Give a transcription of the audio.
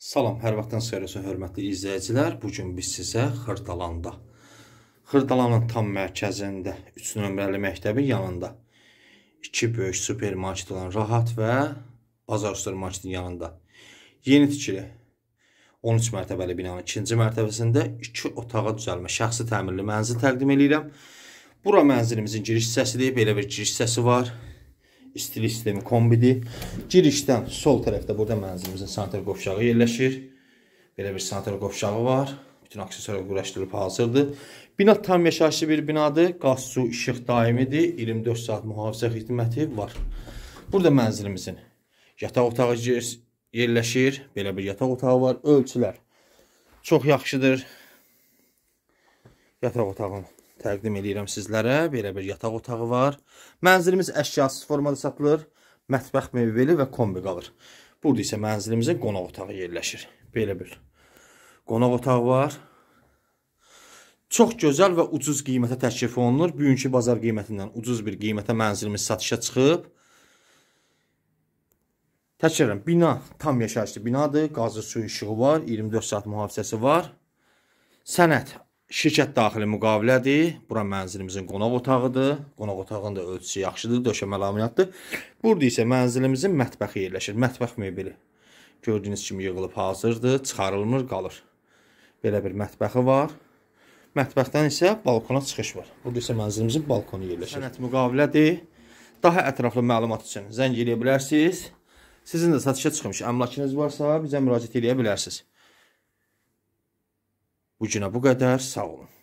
Salam, hər vaxtdan xeyirəsə hörmətli izləyicilər. Bu gün biz sizə Xırdalanda, Xırdalanın tam mərkəzində 3 nömrəli məktəbin yanında iki böyük supermarket olan Rahat və Bazar supermarketin yanında yeni tikili 13 mərtəbəli binanın 2-ci mərtəbəsində 2 otağa düzəlmə şəxsi təmirli mənzil təqdim edirəm. Bura mənzilimizin giriş hissəsidir. Belə bir giriş hissəsi var istili sistemi kombidir. Girişdən sol tərəfdə burada mənzilimizin sanitar qovşağı yerləşir. Belə bir sanitar qovşağı var. Bütün aksesuarlar quraşdırılıb hazırdır. Bina tam yaşayışlı bir binadır. Qaz, su, işıq daimidir. 24 saat mühafizə xidməti var. Burada mənzilimizin yataq otağı yerləşir. Belə bir yataq otağı var. Ölçülər çox yaxşıdır. Yataq otağının təqdim edirəm sizlərə. Belə bir yataq otağı var. Mənzilimiz əşyasız formada satılır. Mətbəx mebeli və kombi qalır. Burada isə mənzilimizin qonaq otağı yerləşir. Belə bir qonaq otağı var. Çox gözəl və ucuz qiymətə təklif olunur. Bugünkü bazar qiymətindən ucuz bir qiymətə mənzilimiz satışa çıxıb. Təkrarən, bina tam yaşayışlı binadır. Qazı, su, işığı var, 24 saat mühafizəsi var. Sənət Şirkət daxili müqavilədir. Bura mənzilimizin qonaq otağıdır. Qonaq otağının da ölçüsü yaxşıdır, döşəmə laminatdır. Burada isə mənzilimizin mətbəxi yerləşir. Mətbəx mebeli gördüyünüz kimi yığılıb hazırdır, çıxarılmır, qalır. Belə bir mətbəxi var. Mətbəxdən isə balkona çıxış var. Burada isə mənzilimizin balkonu yerləşir. Sənət müqavilədir. Daha ətraflı məlumat üçün zəng eləyə bilərsiniz. Sizin də satışa çıxmış əmlakınız varsa, bizə müraciət eləyə bilərsiniz. Bugünə bu qədər. Sağ olun.